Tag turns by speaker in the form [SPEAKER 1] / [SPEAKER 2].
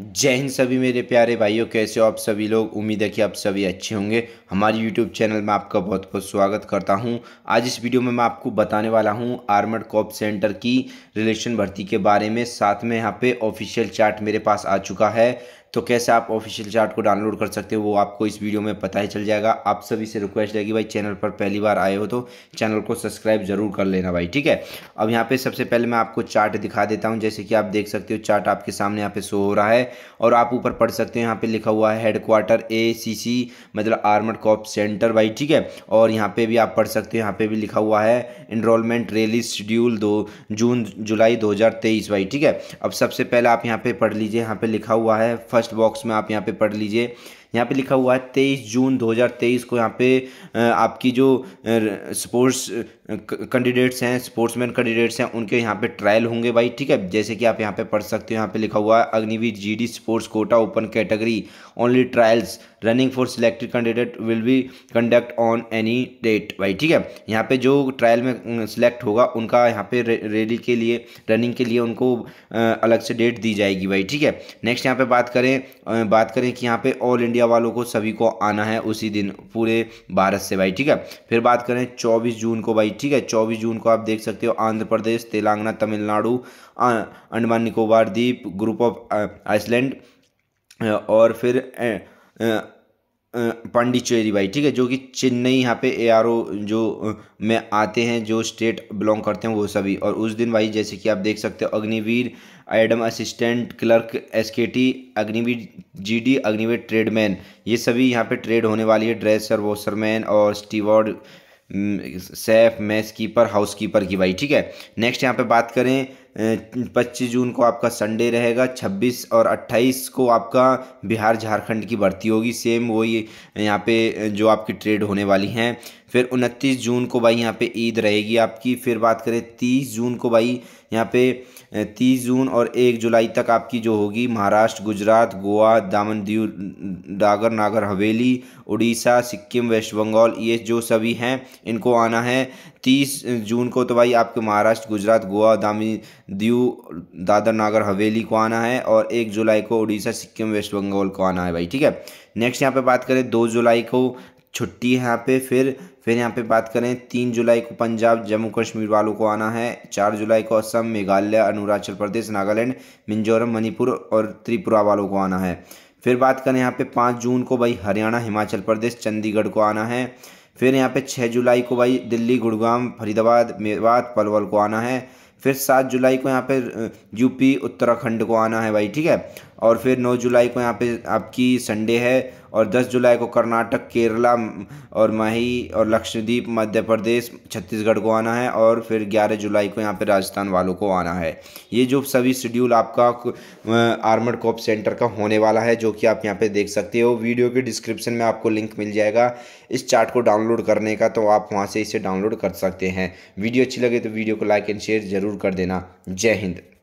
[SPEAKER 1] जय हिंद सभी मेरे प्यारे भाइयों कैसे हो आप सभी लोग उम्मीद है कि आप सभी अच्छे होंगे हमारे यूट्यूब चैनल में आपका बहुत बहुत स्वागत करता हूं आज इस वीडियो में मैं आपको बताने वाला हूं आर्मड कॉप सेंटर की रिलेशन भर्ती के बारे में साथ में यहां पे ऑफिशियल चार्ट मेरे पास आ चुका है तो कैसे आप ऑफिशियल चार्ट को डाउनलोड कर सकते हो वो आपको इस वीडियो में पता ही चल जाएगा आप सभी से रिक्वेस्ट है कि भाई चैनल पर पहली बार आए हो तो चैनल को सब्सक्राइब जरूर कर लेना भाई ठीक है अब यहाँ पे सबसे पहले मैं आपको चार्ट दिखा देता हूँ जैसे कि आप देख सकते हो चार्ट आपके सामने यहाँ पे शो हो रहा है और आप ऊपर पढ़ सकते हो यहाँ पे लिखा हुआ है हेडक्वार्टर ए सी सी मतलब आर्मड कॉप सेंटर भाई ठीक है और यहाँ पे भी आप पढ़ सकते हो यहाँ पे भी लिखा हुआ है इनरोलमेंट रेली शेड्यूल दो जून जुलाई दो भाई ठीक है अब सबसे पहले आप यहाँ पे पढ़ लीजिए यहाँ पे लिखा हुआ है फर्स्ट फर्स्ट बॉक्स में आप यहाँ पे पढ़ लीजिए यहाँ पे लिखा हुआ है तेईस जून 2023 को यहाँ पे आपकी जो स्पोर्ट्स कैंडिडेट्स हैं स्पोर्ट्समैन कैंडिडेट्स हैं उनके यहाँ पे ट्रायल होंगे भाई ठीक है जैसे कि आप यहाँ पे पढ़ सकते हो यहाँ पे लिखा हुआ है Agniveer GD sports quota open category only trials running for selected candidate will be conduct on any date भाई ठीक है यहाँ पे जो ट्रायल में सिलेक्ट होगा उनका यहाँ पे रैली के लिए रनिंग के लिए उनको अलग से डेट दी जाएगी भाई ठीक है नेक्स्ट यहाँ पे बात करें बात करें कि यहाँ पे ऑल इंडिया इंडिया वालों को सभी को आना है उसी दिन पूरे भारत से भाई ठीक है फिर बात करें चौबीस जून को भाई ठीक है चौबीस जून को आप देख सकते हो आंध्र प्रदेश तेलंगाना तमिलनाडु अंडमान निकोबार द्वीप ग्रुप ऑफ आइसलैंड और फिर पांडिचेरी भाई ठीक है जो कि चेन्नई यहाँ पे ए जो में आते हैं जो स्टेट बिलोंग करते हैं वो सभी और उस दिन भाई जैसे कि आप देख सकते हो Agniveer admin assistant clerk S K T Agniveer G D Agniveer tradesman ये सभी यहाँ पे ट्रेड होने वाली है ड्रेसर वॉशरमैन और steward chef mess keeper house keeper की भाई ठीक है नेक्स्ट यहाँ पे बात करें पच्चीस जून को आपका संडे रहेगा छब्बीस और अट्ठाईस को आपका बिहार झारखंड की भर्ती होगी सेम वही यहाँ पे जो आपकी ट्रेड होने वाली हैं फिर उनतीस जून को भाई यहाँ पे ईद रहेगी आपकी फिर बात करें तीस जून को भाई यहाँ पे तीस जून और एक जुलाई तक आपकी जो होगी महाराष्ट्र गुजरात गोवा दामन दीव डागर नागर हवेली उड़ीसा सिक्किम वेस्ट बंगाल ये जो सभी हैं इनको आना है तीस जून को तो भाई आपके महाराष्ट्र गुजरात गोवा दामी दीव दादर नागर हवेली को आना है और एक जुलाई को उड़ीसा सिक्किम वेस्ट बंगाल को आना है भाई ठीक है नेक्स्ट यहाँ पे बात करें दो जुलाई को छुट्टी है यहाँ पे फिर फिर यहाँ पे बात करें तीन जुलाई को पंजाब जम्मू कश्मीर वालों को आना है चार जुलाई को असम मेघालय अरुणाचल प्रदेश नागालैंड मिजोरम मणिपुर और त्रिपुरा वालों को आना है फिर बात करें यहाँ पे पाँच जून को भाई हरियाणा हिमाचल प्रदेश चंडीगढ़ को आना है फिर यहाँ पे छः जुलाई को भाई दिल्ली गुड़गाम फरीदाबाद मेवात पलवल को आना है फिर सात जुलाई को यहाँ पे यूपी उत्तराखंड को आना है भाई ठीक है और फिर 9 जुलाई को यहाँ पे आपकी संडे है और 10 जुलाई को कर्नाटक केरला और माही और लक्षद्वीप मध्य प्रदेश छत्तीसगढ़ को आना है और फिर 11 जुलाई को यहाँ पे राजस्थान वालों को आना है ये जो सभी शेड्यूल आपका आर्मड कॉप सेंटर का होने वाला है जो कि आप यहाँ पे देख सकते हो वीडियो के डिस्क्रिप्शन में आपको लिंक मिल जाएगा इस चार्ट को डाउनलोड करने का तो आप वहाँ से इसे डाउनलोड कर सकते हैं वीडियो अच्छी लगे तो वीडियो को लाइक एंड शेयर ज़रूर कर देना जय हिंद